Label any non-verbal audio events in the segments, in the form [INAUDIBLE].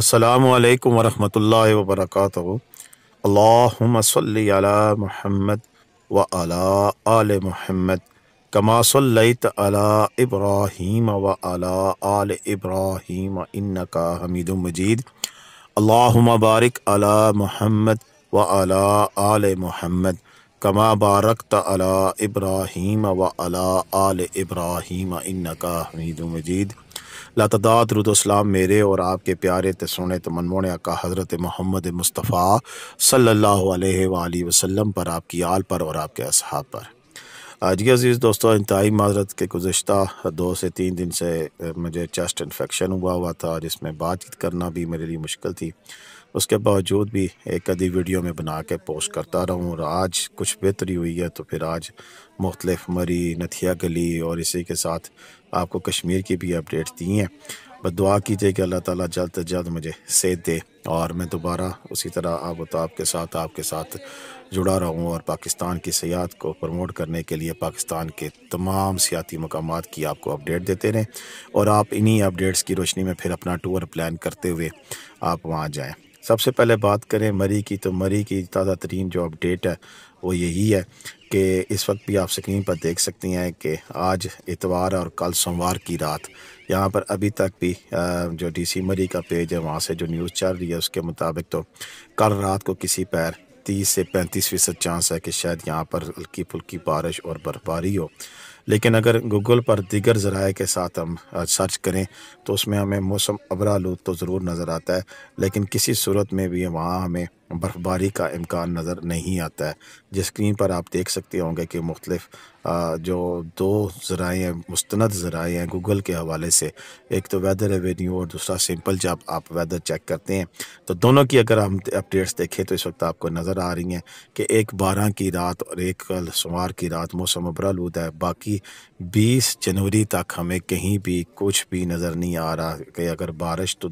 अस्सलाम वालेकुम रहमतुल्लाहि व बरकातहू अल्लाहुम्मा अला मुहम्मद व अला आले मुहम्मद कमा सल्लैत अला इब्राहीम व अला आले इब्राहीम इन्नका हमीदुम मजीद अल्लाहुम्मा बारिक अला मुहम्मद व अला आले मुहम्मद कमा बारकत अला इब्राहीम व अला आले इब्राहीम इन्नका हमीदुम मजीद लतदात रुदोसलाम मेरे और आपके प्यारे तसोने मनमोने का हज़रत मोहम्मद मुस्तफ़ा सल्ला वसम पर आपकी आल पर और आपके असहाब पर आज के अज़ीज़ दोस्तों इंतहाई माजरत के गुज्त दो से तीन दिन से मुझे चेस्ट इन्फेक्शन हुआ हुआ था जिसमें बातचीत करना भी मेरे लिए मुश्किल थी उसके बावजूद भी एक आधी वीडियो में बना के पोस्ट करता रहूँ और आज कुछ बेहतरी हुई है तो फिर आज मुख्तलफ मरी नथिया गली और इसी के साथ आपको कश्मीर की भी अपडेट्स दी हैं बस दुआ कीजिए कि अल्लाह ताला जल्द से जल्द मुझे सेहत दे और मैं दोबारा उसी तरह आप तो आपके साथ आपके साथ जुड़ा रहूँ और पाकिस्तान की सियात को प्रमोट करने के लिए पाकिस्तान के तमाम सियाती मकाम की आपको अपडेट देते रहें और आप इन्हीं अपडेट्स की रोशनी में फिर अपना टूर प्लान करते हुए आप वहाँ जाएँ सबसे पहले बात करें मरी की तो मरी की ताज़ा तरीन जो अपडेट है वो यही है कि इस वक्त भी आप स्क्रीन पर देख सकती हैं कि आज इतवार और कल सोमवार की रात यहाँ पर अभी तक भी जो डीसी मरी का पेज है वहाँ से जो न्यूज़ चल रही है उसके मुताबिक तो कल रात को किसी पैर तीस से पैंतीस फीसद चांस है कि शायद यहाँ पर हल्की फुल्की बारिश और बर्फबारी हो लेकिन अगर गूगल पर दीगर ज़राए के साथ हम सर्च करें तो उसमें हमें मौसम अबरा अबरालूद तो ज़रूर नज़र आता है लेकिन किसी सूरत में भी वहाँ हमें बर्फ़बारी का इम्कान नज़र नहीं आता है जिस स्क्रीन पर आप देख सकते होंगे कि मुख्तलिफ जो दो ज़राए मुस्ंद ज़राए हैं गूगल के हवाले से एक तो वैदर रेवेन्यू और दूसरा सिंपल जब आप वैदर चेक करते हैं तो दोनों की अगर हम अपडेट्स देखें तो इस वक्त आपको नज़र आ रही हैं कि एक बारह की रात और एक सोमवार की रात मौसम लूद है बाकी कि 20 जनवरी तक हमें कहीं भी कुछ भी नज़र नहीं आ रहा कि अगर बारिश तो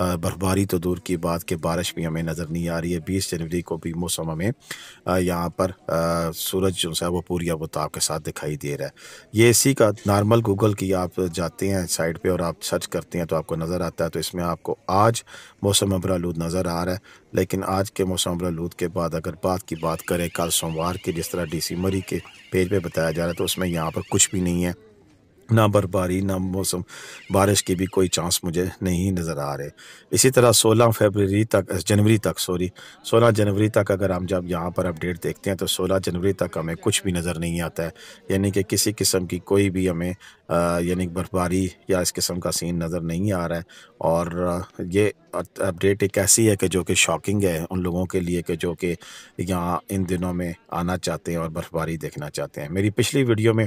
बर्फबारी तो दूर की बात कि बारिश भी हमें नज़र नहीं आ रही है 20 जनवरी को भी मौसम हमें यहाँ पर सूरज जो है वो पूरी अब ताप के साथ दिखाई दे रहा है ये इसी का नॉर्मल गूगल की आप जाते हैं साइट पर और आप सर्च करते हैं तो आपको नज़र आता है तो इसमें आपको आज मौसम अबरालूद नज़र आ रहा है लेकिन आज के मौसम अबरालूद के बाद अगर बात की बात करें कल सोमवार की जिस तरह डी सी मरी के पेज पे बताया जा रहा है तो उसमें यहाँ पर कुछ भी नहीं है ना बर्फबारी ना मौसम बारिश की भी कोई चांस मुझे नहीं नज़र आ रहे इसी तरह 16 फरवरी तक जनवरी तक सॉरी 16 जनवरी तक अगर हम जब यहाँ पर अपडेट देखते हैं तो 16 जनवरी तक हमें कुछ भी नज़र नहीं आता है यानी कि किसी किस्म की कोई भी हमें यानी बर्फबारी या इस किस्म का सीन नज़र नहीं आ रहा है और ये अपडेट एक ऐसी है कि जो कि शॉकिंग है उन लोगों के लिए कि जो कि यहाँ इन दिनों में आना चाहते हैं और बर्फबारी देखना चाहते हैं मेरी पिछली वीडियो में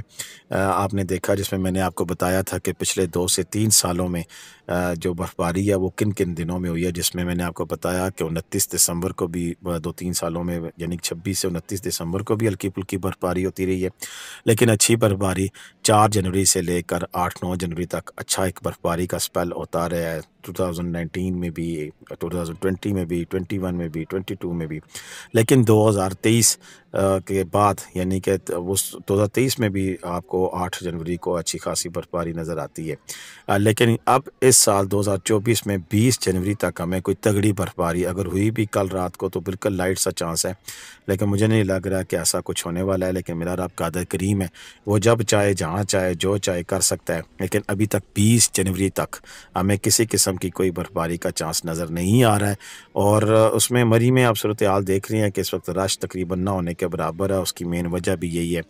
आपने देखा जिसमें मैंने आपको बताया था कि पिछले दो से तीन सालों में जो बर्फ़बारी है वो किन किन दिनों में हुई है जिसमें मैंने आपको बताया कि उनतीस दिसंबर को भी दो तीन सालों में यानी छब्बीस से उनतीस दिसंबर को भी हल्की फुल्की बर्फ़बारी होती रही है लेकिन अच्छी बर्फ़बारी चार जनवरी से लेकर आठ नौ जनवरी तक अच्छा एक बर्फ़बारी का स्पेल होता रहा है 2019 में भी 2020 में भी 21 में भी 22 में भी लेकिन 2023 के बाद यानी कि उस 2023 में भी आपको 8 जनवरी को अच्छी खासी बर्फबारी नज़र आती है लेकिन अब इस साल 2024 में 20 जनवरी तक हमें कोई तगड़ी बर्फबारी अगर हुई भी कल रात को तो बिल्कुल लाइट सा चांस है लेकिन मुझे नहीं लग रहा कि ऐसा कुछ होने वाला है लेकिन मेरा रब कादर करीम है वो जब चाहे जहाँ जहाँ चाहे जो चाहे कर सकता है लेकिन अभी तक बीस जनवरी तक हमें किसी किस्म की कोई बर्फबारी का चांस नज़र नहीं आ रहा है और उसमें मरी में आप सूरत हाल देख रही हैं कि इस वक्त रश तकरीबन ना होने के बराबर है उसकी मेन वजह भी यही है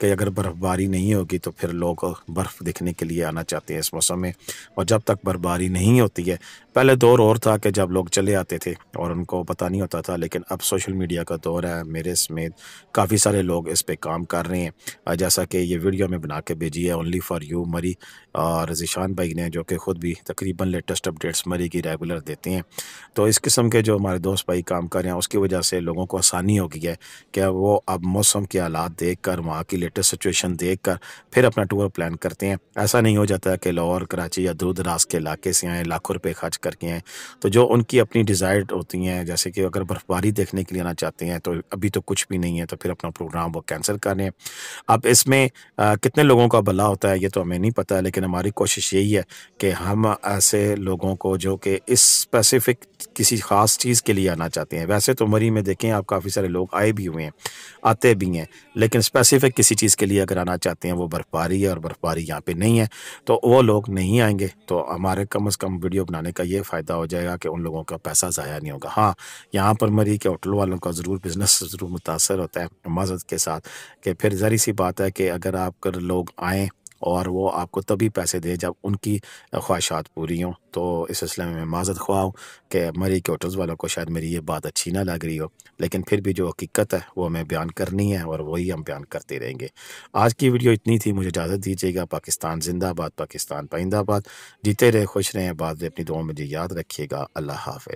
कि अगर बर्फबारी नहीं होगी तो फिर लोग बर्फ़ देखने के लिए आना चाहते हैं इस मौसम में और जब तक बर्फबारी नहीं होती है पहले दौर और था कि जब लोग चले आते थे और उनको पता नहीं होता था लेकिन अब सोशल मीडिया का दौर है मेरे समेत काफ़ी सारे लोग इस पर काम कर रहे हैं जैसा कि ये वीडियो में बना के भेजी है ओनली फॉर यू मरी और जिशान भाई ने जो कि ख़ुद भी तकरीबन लेटेस्ट अपडेट्स मरी की रेगुलर देते हैं तो इस किस्म के जो हमारे दोस्त भाई काम कर रहे हैं उसकी वजह से लोगों को आसानी हो गई है कि वो अब मौसम के हालात देख कर वहाँ की लेटेस्ट सिचुएशन देख कर फिर अपना टूर प्लान करते हैं ऐसा नहीं हो जाता कि लाहौर कराची या दूर दराज के इलाके से आए लाखों रुपये खर्च करके हैं तो जो उनकी अपनी डिजायर होती हैं जैसे कि अगर बर्फ़बारी देखने के लिए आना चाहते हैं तो अभी तो कुछ भी नहीं है तो फिर अपना प्रोग्राम वो कैंसिल कर लें अब इसमें कितने लोगों का भला होता है ये तो हमें नहीं पता लेकिन हमारी कोशिश यही है कि हम ऐसे लोगों को जो कि इस स्पेसिफिक किसी ख़ास चीज़ के लिए आना चाहते हैं वैसे तो मरी में देखें आप काफ़ी सारे लोग आए भी हुए हैं आते भी हैं लेकिन स्पेसिफिक किसी चीज़ के लिए अगर आना चाहते हैं वो बर्फ़बारी है और बर्फ़बारी यहाँ पर नहीं है तो वो लोग नहीं आएंगे तो हमारे कम अज़ कम वीडियो बनाने का ये ये फ़ायदा हो जाएगा कि उन लोगों का पैसा ज़ाया नहीं होगा हाँ यहाँ पर मरी के होटल वालों का ज़रूर बिज़नेस [LAUGHS] ज़रूर मुतासर होता है मदद के साथ कि फिर ज़री सी बात है कि अगर आप लोग आएँ और वो आपको तभी पैसे दे जब उनकी ख्वाहिशात पूरी हों तो इस सिलसिले में मैं माजत ख्वा कि मरी के होटल्स वालों को शायद मेरी ये बात अच्छी ना लग रही हो लेकिन फिर भी जो हकीकत है वो हमें बयान करनी है और वही हम बयान करते रहेंगे आज की वीडियो इतनी थी मुझे इजाज़त दीजिएगा पाकिस्तान जिंदाबाद पाकिस्तान पाइंदाबाद जीते रहे खुश रहें बाद में अपनी दुआ मुझे याद रखिएगा अल्लाह हाफ